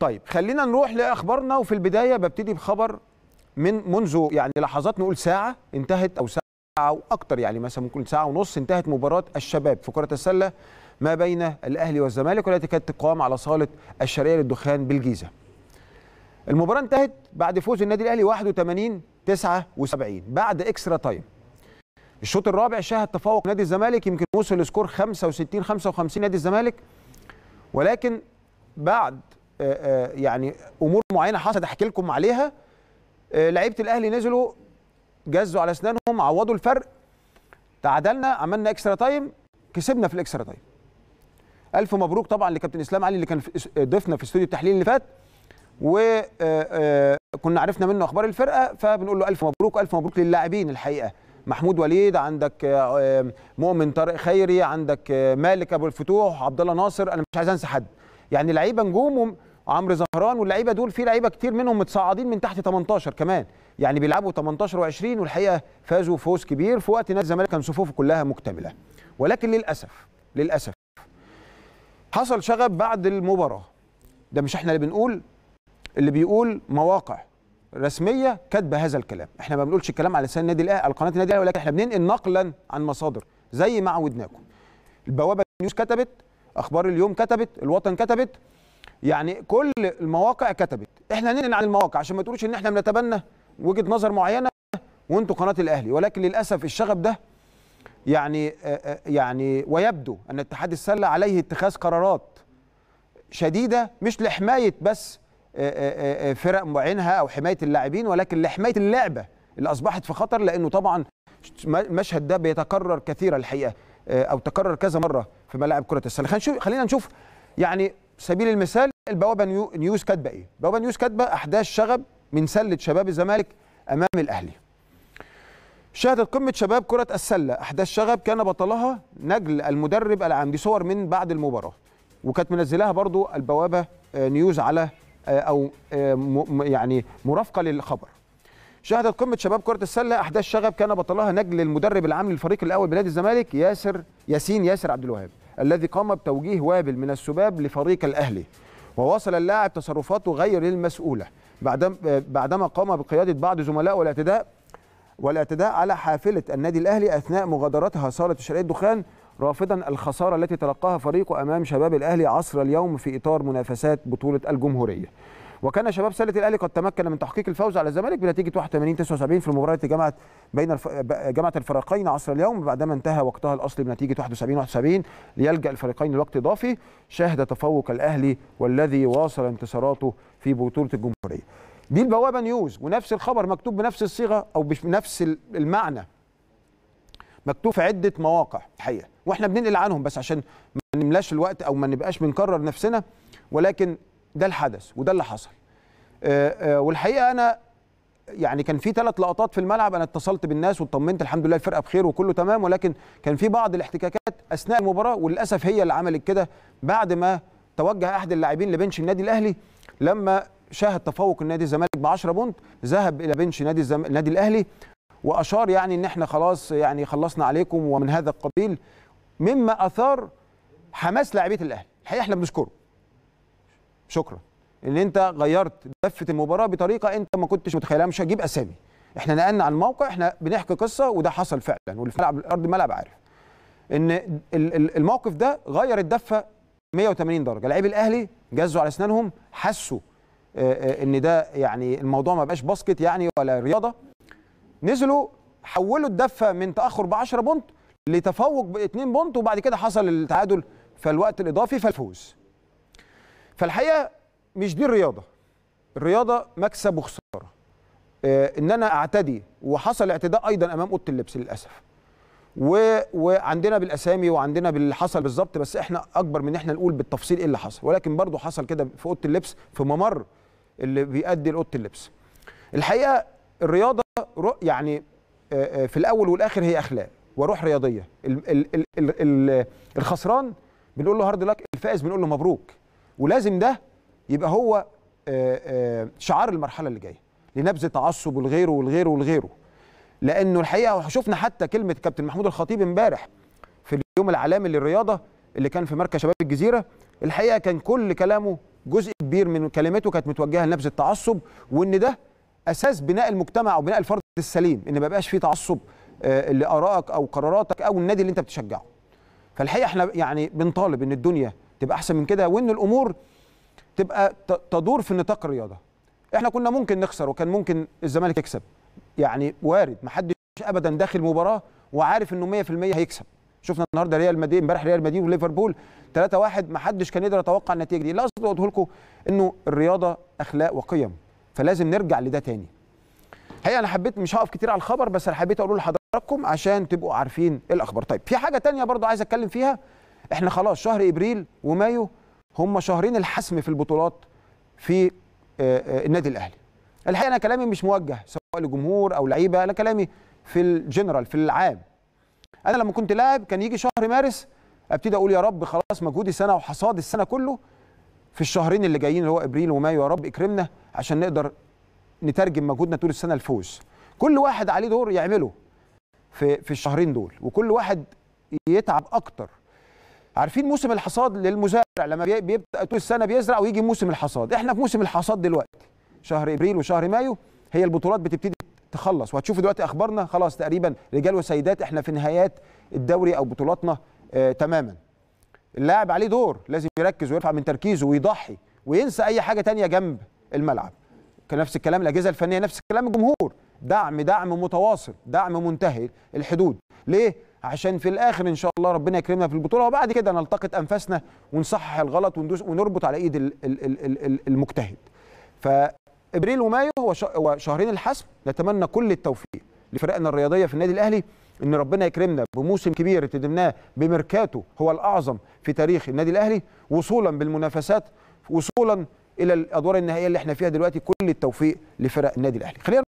طيب خلينا نروح لاخبارنا وفي البدايه ببتدي بخبر من منذ يعني لحظات نقول ساعه انتهت او ساعه او اكتر يعني مثلا ممكن ساعه ونص انتهت مباراه الشباب في كره السله ما بين الاهلي والزمالك والتي كانت تقام على صاله الشرقيه للدخان بالجيزه. المباراه انتهت بعد فوز النادي الاهلي 81 79 بعد اكسترا تايم. الشوط الرابع شاهد تفوق نادي الزمالك يمكن وصل لسكور 65 55 نادي الزمالك ولكن بعد آه، آه، يعني امور معينه حصلت احكي لكم عليها آه، لعيبه الاهلي نزلوا جزوا على اسنانهم عوضوا الفرق تعادلنا عملنا اكسترا تايم كسبنا في الاكسترا تايم الف مبروك طبعا لكابتن اسلام علي اللي كان ضيفنا في استوديو التحليل اللي فات وكنا عرفنا منه اخبار الفرقه فبنقول له الف مبروك الف مبروك للاعبين الحقيقه محمود وليد عندك مؤمن طارق خيري عندك مالك ابو الفتوح عبد الله ناصر انا مش عايز انسى حد يعني لعيبه نجوم عمرو زهران واللعيبه دول في لعيبه كتير منهم متصاعدين من تحت 18 كمان يعني بيلعبوا 18 و20 والحقيقه فازوا فوز كبير في وقت نادي الزمالك كان صفوفه كلها مكتمله ولكن للاسف للاسف حصل شغب بعد المباراه ده مش احنا اللي بنقول اللي بيقول مواقع رسميه كاتبه هذا الكلام احنا ما بنقولش الكلام على لسان النادي الاهلي على قناه النادي الاهلي ولكن احنا بننقل نقلا عن مصادر زي ما عودناكم البوابه نيوز كتبت اخبار اليوم كتبت الوطن كتبت يعني كل المواقع كتبت احنا ننقل عن المواقع عشان ما تقولوش ان احنا بنتبنى وجهه نظر معينه وانتوا قناه الاهلي ولكن للاسف الشغب ده يعني آه، آه، يعني ويبدو ان اتحاد السله عليه اتخاذ قرارات شديده مش لحمايه بس آه، فرق معينها او حمايه اللاعبين ولكن لحمايه اللعبه اللي اصبحت في خطر لانه طبعا المشهد ده بيتكرر كثيرا الحقيقه او تكرر كذا مره في ملاعب كره السله خلينا نشوف يعني سبيل المثال البوابه نيوز كاتبه ايه؟ البوابه نيوز كاتبه احداث شغب من سله شباب الزمالك امام الاهلي. شهدت قمه شباب كره السله احداث شغب كان بطلها نجل المدرب العام دي صور من بعد المباراه وكانت منزلاها برضو البوابه آه، نيوز على آه، او آه، يعني مرافقه للخبر. شهدت قمه شباب كره السله احداث شغب كان بطلها نجل المدرب العام للفريق الاول بنادي الزمالك ياسر ياسين ياسر عبد الوهاب. الذي قام بتوجيه وابل من السباب لفريق الأهلي وواصل اللاعب تصرفاته غير المسؤولة بعدما قام بقيادة بعض زملائه والاعتداء والاعتداء على حافلة النادي الأهلي أثناء مغادرتها صالة شرقية الدخان رافضا الخسارة التي تلقاها فريقه أمام شباب الأهلي عصر اليوم في إطار منافسات بطولة الجمهورية وكان شباب سله الاهلي قد تمكن من تحقيق الفوز على الزمالك بنتيجه 81 79 في المباراه التي جمعت بين الف... جمعت الفريقين عصر اليوم بعدما انتهى وقتها الاصلي بنتيجه 71 71 ليلجا الفريقين لوقت اضافي شهد تفوق الاهلي والذي واصل انتصاراته في بطوله الجمهوريه دي البوابه نيوز ونفس الخبر مكتوب بنفس الصيغه او بنفس المعنى مكتوب في عده مواقع الحقيقه واحنا بننقل عنهم بس عشان ما نملاش الوقت او ما نبقاش بنكرر نفسنا ولكن ده الحدث وده اللي حصل آه، آه، والحقيقه انا يعني كان في ثلاث لقطات في الملعب انا اتصلت بالناس وطمنت الحمد لله الفرقه بخير وكله تمام ولكن كان في بعض الاحتكاكات اثناء المباراه وللاسف هي اللي عملت كده بعد ما توجه احد اللاعبين لبنش النادي الاهلي لما شاهد تفوق النادي الزمالك ب 10 بونت ذهب الى بنش نادي الزم... النادي الاهلي واشار يعني ان احنا خلاص يعني خلصنا عليكم ومن هذا القبيل مما اثار حماس لاعبيه الاهلي الحقيقه احنا بنشكره شكرا ان انت غيرت لفه المباراه بطريقه انت ما كنتش متخيلها مش هجيب اسامي احنا نقلنا عن الموقع احنا بنحكي قصه وده حصل فعلا واللي في ملعب الملعب عارف ان الموقف ده غير الدفه 180 درجه لعيب الاهلي جزوا على اسنانهم حسوا آه، آه، ان ده يعني الموضوع ما بقاش باسكت يعني ولا رياضه نزلوا حولوا الدفه من تاخر ب 10 بونت لتفوق ب 2 بونت وبعد كده حصل التعادل فالوقت الاضافي فالفوز فالحقيقه مش دي الرياضه الرياضه مكسب وخساره آه، ان انا اعتدي وحصل اعتداء ايضا امام اوضه اللبس للاسف و... وعندنا بالاسامي وعندنا باللي حصل بالظبط بس احنا اكبر من ان احنا نقول بالتفصيل ايه اللي حصل ولكن برضه حصل كده في اوضه اللبس في ممر اللي بيؤدي لاوضه اللبس الحقيقه الرياضه يعني آه، آه، في الاول والاخر هي اخلاق وروح رياضيه ال... ال... ال... الخسران بنقول له هارد لك الفائز بنقول له مبروك ولازم ده يبقى هو آه، آه، شعار المرحله اللي جايه لنبذ تعصب لغيره ولغيره ولغيره لانه الحقيقه شفنا حتى كلمه كابتن محمود الخطيب امبارح في اليوم العالمي للرياضه اللي كان في مركز شباب الجزيره الحقيقه كان كل كلامه جزء كبير من كلمته كانت متوجهه لنبذ التعصب وان ده اساس بناء المجتمع وبناء الفرد السليم ان ما بقاش فيه تعصب آه، لارائك او قراراتك او النادي اللي انت بتشجعه فالحقيقه احنا يعني بنطالب ان الدنيا تبقى احسن من كده وان الامور تبقى تدور في نطاق الرياضه احنا كنا ممكن نخسر وكان ممكن الزمالك يكسب يعني وارد ما حدش ابدا داخل مباراه وعارف انه 100% هيكسب شفنا النهارده ريال مدريد امبارح ريال مدريد وليفربول 3 1 ما حدش كان يقدر يتوقع النتيجه دي اللي اقصد اقوله لكم انه الرياضه اخلاق وقيم فلازم نرجع لده تاني الحقيقه انا حبيت مش هقف كتير على الخبر بس انا حبيت اقوله لحضراتكم عشان تبقوا عارفين الاخبار طيب في حاجه تانية برضو عايز اتكلم فيها احنا خلاص شهر ابريل ومايو هم شهرين الحسم في البطولات في آه، آه، النادي الاهلي الحقيقه انا كلامي مش موجه سواء لجمهور او لعيبه انا كلامي في الجنرال في العام انا لما كنت لاعب كان يجي شهر مارس ابتدي اقول يا رب خلاص مجهودي سنه وحصاد السنه كله في الشهرين اللي جايين اللي هو ابريل ومايو يا رب اكرمنا عشان نقدر نترجم مجهودنا طول السنه الفوز كل واحد عليه دور يعمله في في الشهرين دول وكل واحد يتعب اكتر عارفين موسم الحصاد للمزارع لما بيبدا طول السنه بيزرع ويجي موسم الحصاد احنا في موسم الحصاد دلوقتي شهر ابريل وشهر مايو هي البطولات بتبتدي تخلص وهتشوفوا دلوقتي اخبارنا خلاص تقريبا رجال وسيدات احنا في نهايات الدوري او بطولاتنا آه تماما اللاعب عليه دور لازم يركز ويرفع من تركيزه ويضحي وينسى اي حاجه تانية جنب الملعب نفس الكلام الاجهزه الفنيه نفس الكلام الجمهور دعم دعم متواصل دعم منتهي الحدود ليه عشان في الاخر ان شاء الله ربنا يكرمنا في البطوله وبعد كده نلتقط انفاسنا ونصحح الغلط وندوس ونربط على ايد ال ال ال المجتهد. فابريل ومايو هو شهرين الحسم نتمنى كل التوفيق لفرقنا الرياضيه في النادي الاهلي ان ربنا يكرمنا بموسم كبير اتدمناه بميركاتو هو الاعظم في تاريخ النادي الاهلي وصولا بالمنافسات وصولا الى الادوار النهائيه اللي احنا فيها دلوقتي كل التوفيق لفرق النادي الاهلي خلينا